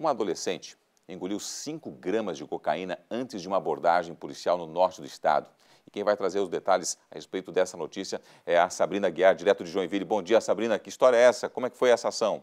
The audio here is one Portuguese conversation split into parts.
Um adolescente engoliu 5 gramas de cocaína antes de uma abordagem policial no norte do estado. E quem vai trazer os detalhes a respeito dessa notícia é a Sabrina Guiar, direto de Joinville. Bom dia, Sabrina. Que história é essa? Como é que foi essa ação?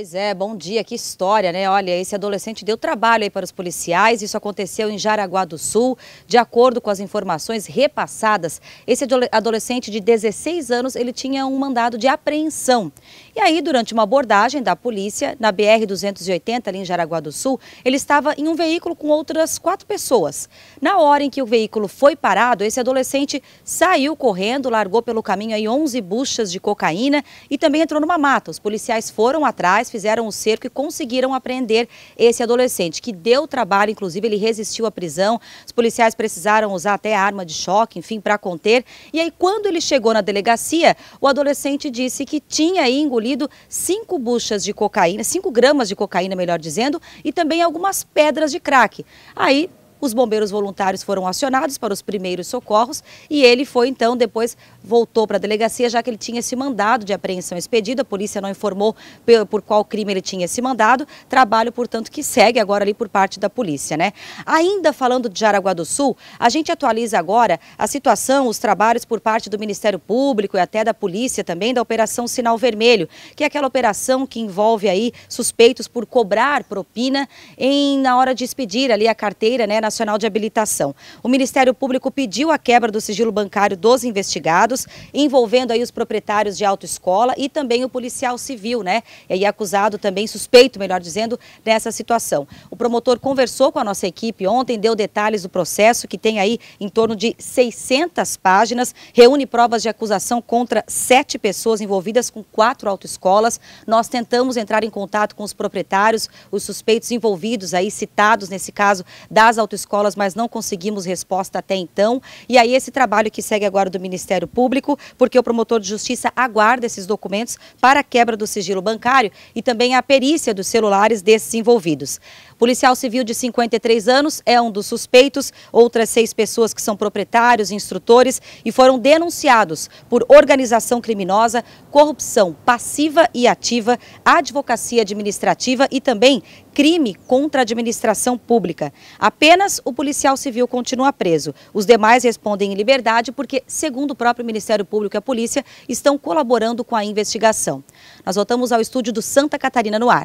Pois é, bom dia, que história, né? Olha, esse adolescente deu trabalho aí para os policiais, isso aconteceu em Jaraguá do Sul. De acordo com as informações repassadas, esse adolescente de 16 anos, ele tinha um mandado de apreensão. E aí, durante uma abordagem da polícia, na BR-280, ali em Jaraguá do Sul, ele estava em um veículo com outras quatro pessoas. Na hora em que o veículo foi parado, esse adolescente saiu correndo, largou pelo caminho aí 11 buchas de cocaína e também entrou numa mata. Os policiais foram atrás, fizeram um cerco e conseguiram apreender esse adolescente, que deu trabalho, inclusive ele resistiu à prisão. Os policiais precisaram usar até arma de choque, enfim, para conter. E aí, quando ele chegou na delegacia, o adolescente disse que tinha engolido cinco buchas de cocaína, cinco gramas de cocaína, melhor dizendo, e também algumas pedras de crack. Aí os bombeiros voluntários foram acionados para os primeiros socorros e ele foi então depois voltou para a delegacia já que ele tinha esse mandado de apreensão expedida. A polícia não informou por qual crime ele tinha esse mandado. Trabalho, portanto, que segue agora ali por parte da polícia, né? Ainda falando de Jaraguá do Sul, a gente atualiza agora a situação, os trabalhos por parte do Ministério Público e até da polícia também da operação Sinal Vermelho, que é aquela operação que envolve aí suspeitos por cobrar propina em na hora de expedir ali a carteira, né, na Nacional de Habilitação. O Ministério Público pediu a quebra do sigilo bancário dos investigados, envolvendo aí os proprietários de autoescola e também o policial civil, né? E acusado também, suspeito, melhor dizendo, dessa situação. O promotor conversou com a nossa equipe ontem, deu detalhes do processo, que tem aí em torno de 600 páginas, reúne provas de acusação contra sete pessoas envolvidas com quatro autoescolas. Nós tentamos entrar em contato com os proprietários, os suspeitos envolvidos aí, citados nesse caso das autoescolas, escolas, mas não conseguimos resposta até então. E aí esse trabalho que segue agora do Ministério Público, porque o promotor de justiça aguarda esses documentos para a quebra do sigilo bancário e também a perícia dos celulares desses envolvidos. Policial civil de 53 anos é um dos suspeitos, outras seis pessoas que são proprietários, instrutores e foram denunciados por organização criminosa, corrupção passiva e ativa, advocacia administrativa e também crime contra a administração pública. Apenas Apenas o policial civil continua preso. Os demais respondem em liberdade porque, segundo o próprio Ministério Público e a polícia, estão colaborando com a investigação. Nós voltamos ao estúdio do Santa Catarina no Ar.